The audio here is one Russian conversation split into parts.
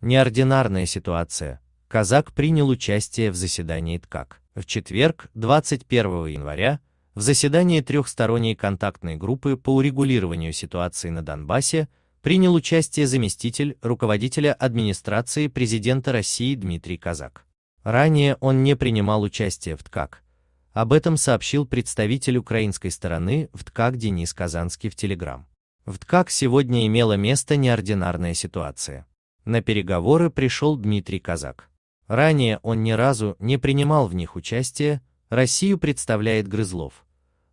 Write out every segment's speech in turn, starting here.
Неординарная ситуация. Казак принял участие в заседании ТКАК. В четверг, 21 января, в заседании трехсторонней контактной группы по урегулированию ситуации на Донбассе принял участие заместитель руководителя администрации президента России Дмитрий Казак. Ранее он не принимал участие в ТКАК. Об этом сообщил представитель украинской стороны в ТКАК Денис Казанский в Телеграм. В ТКАК сегодня имела место неординарная ситуация. На переговоры пришел Дмитрий Казак. Ранее он ни разу не принимал в них участие, Россию представляет Грызлов.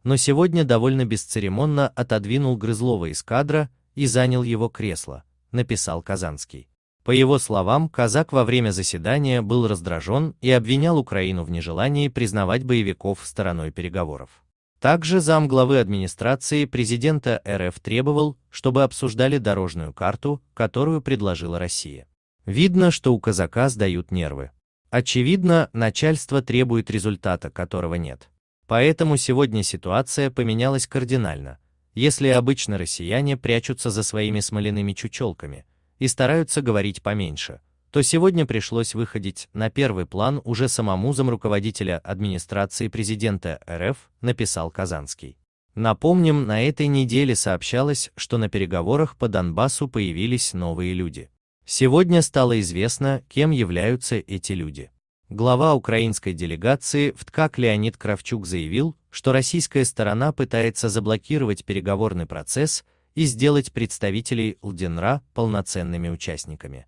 Но сегодня довольно бесцеремонно отодвинул Грызлова из кадра и занял его кресло, написал Казанский. По его словам, Казак во время заседания был раздражен и обвинял Украину в нежелании признавать боевиков стороной переговоров. Также замглавы администрации президента РФ требовал, чтобы обсуждали дорожную карту, которую предложила Россия. Видно, что у казака сдают нервы. Очевидно, начальство требует результата, которого нет. Поэтому сегодня ситуация поменялась кардинально. Если обычно россияне прячутся за своими смоляными чучелками и стараются говорить поменьше, то сегодня пришлось выходить на первый план уже самому замруководителя администрации президента РФ, написал Казанский. Напомним, на этой неделе сообщалось, что на переговорах по Донбассу появились новые люди. Сегодня стало известно, кем являются эти люди. Глава украинской делегации в ТКАК Леонид Кравчук заявил, что российская сторона пытается заблокировать переговорный процесс и сделать представителей Лденра полноценными участниками.